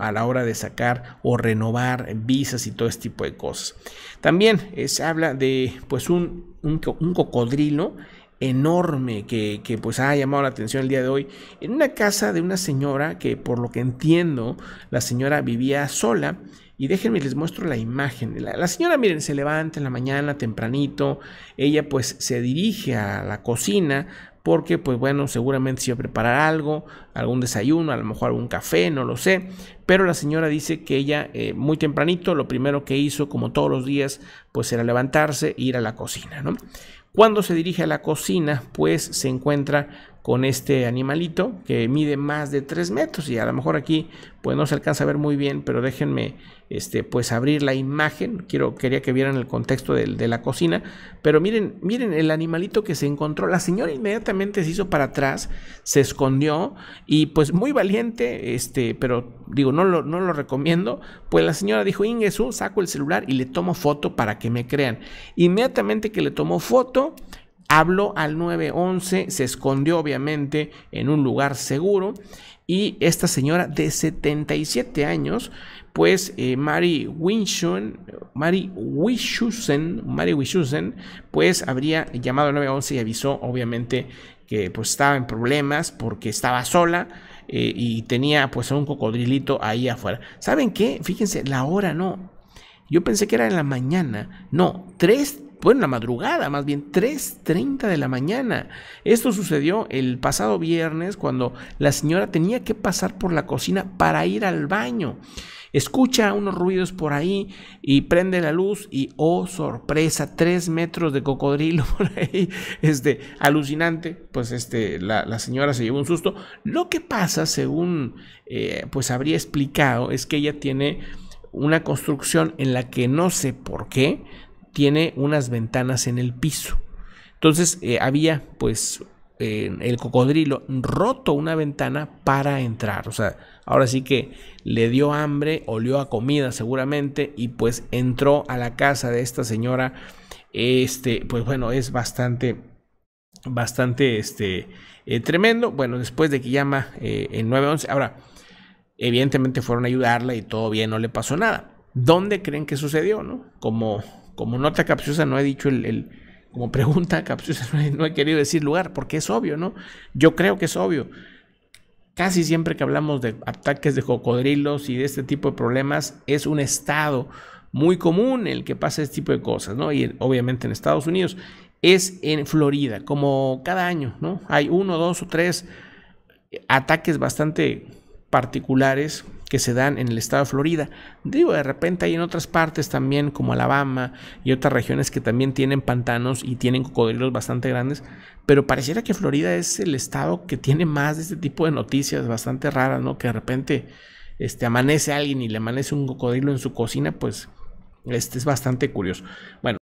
a la hora de sacar o renovar visas y todo este tipo de cosas. También eh, se habla de pues un, un, cocodrilo enorme que, pues ha llamado la atención el día de hoy en una casa de una señora que por lo que entiendo la señora vivía sola y déjenme les muestro la imagen. La, la señora, miren, se levanta en la mañana tempranito, ella pues se dirige a la cocina porque pues bueno, seguramente se iba a preparar algo, algún desayuno, a lo mejor algún café, no lo sé, pero la señora dice que ella eh, muy tempranito lo primero que hizo, como todos los días, pues era levantarse e ir a la cocina, ¿no? Cuando se dirige a la cocina, pues se encuentra con este animalito que mide más de 3 metros y a lo mejor aquí pues no se alcanza a ver muy bien pero déjenme este pues abrir la imagen quiero quería que vieran el contexto de, la cocina pero miren miren el animalito que se encontró la señora inmediatamente se hizo para atrás se escondió y pues muy valiente este pero digo no lo, no lo recomiendo pues la señora dijo Ingesu saco el celular y le tomo foto para que me crean inmediatamente que le tomó foto Habló al 911, se escondió obviamente en un lugar seguro y esta señora de 77 años, pues eh, Mary Winshun, Mary Wishusen, Mary Wishusen, pues habría llamado al 911 y avisó obviamente que pues estaba en problemas porque estaba sola eh, y tenía pues un cocodrilito ahí afuera. ¿Saben qué? Fíjense, la hora no. Yo pensé que era en la mañana. No, 3 en la madrugada, más bien 3.30 de la mañana. Esto sucedió el pasado viernes cuando la señora tenía que pasar por la cocina para ir al baño. Escucha unos ruidos por ahí y prende la luz y, oh sorpresa, tres metros de cocodrilo por ahí. Este, alucinante, pues este, la, señora se llevó un susto. Lo que pasa, según eh, pues habría explicado, es que ella tiene una construcción en la que no sé por qué tiene unas ventanas en el piso. Entonces eh, había pues el cocodrilo roto una ventana para entrar. O sea, ahora sí que le dio hambre, olió a comida seguramente y pues entró a la casa de esta señora. Este, pues bueno, es bastante, bastante este, eh, tremendo. Bueno, después de que llama eh, el 911, ahora, evidentemente fueron a ayudarla y todo bien, no le pasó nada. ¿Dónde creen que sucedió? No? Como, como nota capciosa no he dicho el, como pregunta capciosa no he, no he querido decir lugar, porque es obvio, ¿no? Yo creo que es obvio. Casi siempre que hablamos de ataques de cocodrilos y de este tipo de problemas, es un estado muy común el que pasa este tipo de cosas, ¿no? Y obviamente en Estados Unidos es en Florida, como cada año, ¿no? Hay uno, dos o tres ataques bastante particulares que se dan en el estado de Florida. Digo, de repente hay en otras partes también, como Alabama y otras regiones que también tienen pantanos y tienen cocodrilos bastante grandes, pero pareciera que Florida es el estado que tiene más de este tipo de noticias bastante raras, ¿no? Que de repente este, amanece alguien y le amanece un cocodrilo en su cocina, pues este es bastante curioso. Bueno,